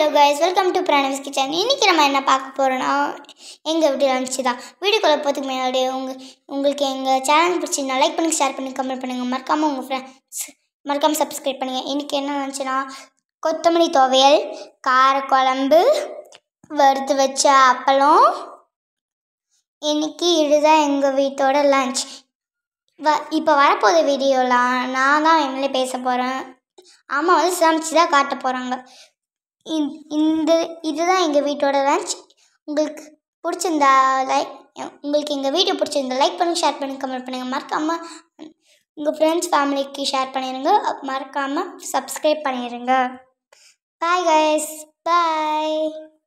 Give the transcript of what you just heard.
hello guys welcome to Pranavi's kitchen இன்றைக்கி நம்ம என்ன பார்க்க போகிறோன்னா எங்கள் வீடியோ அனுப்பிச்சு தான் வீடியோக்குள்ளே போகிறதுக்கு முன்னாடி உங்கள் உங்களுக்கு எங்கள் சேனல் பிடிச்சிருந்தா லைக் பண்ணுங்கள் ஷேர் பண்ணி கமெண்ட் பண்ணுங்கள் மறக்காமல் உங்கள் ஃப்ரெண்ட்ஸ் மறக்காமல் சப்ஸ்கிரைப் பண்ணுங்கள் இன்றைக்கி என்ன நினச்சுன்னா கொத்தமல்லி துவையல் கார குழம்பு வறுத்து வச்ச அப்பளம் இன்றைக்கி இதுதான் எங்கள் வீட்டோட லன்ச் வ இப்போ வரப்போகிற வீடியோலாம் நான் தான் எம்எல்ஏ பேச போகிறேன் அம்மா வந்து சமைச்சு தான் காட்ட போகிறாங்க இந்த இதுதான் எங்கள் வீட்டோட லன்ச் உங்களுக்கு பிடிச்சிருந்தா லைக் உங்களுக்கு எங்கள் வீடியோ பிடிச்சிருந்தா லைக் பண்ணுங்கள் ஷேர் பண்ணுங்கள் கமெண்ட் பண்ணுங்கள் மறக்காமல் உங்கள் ஃப்ரெண்ட்ஸ் ஃபேமிலிக்கு ஷேர் பண்ணிடுங்க மறக்காமல் சப்ஸ்கிரைப் பண்ணிடுங்க பாய் கைஸ் பாய்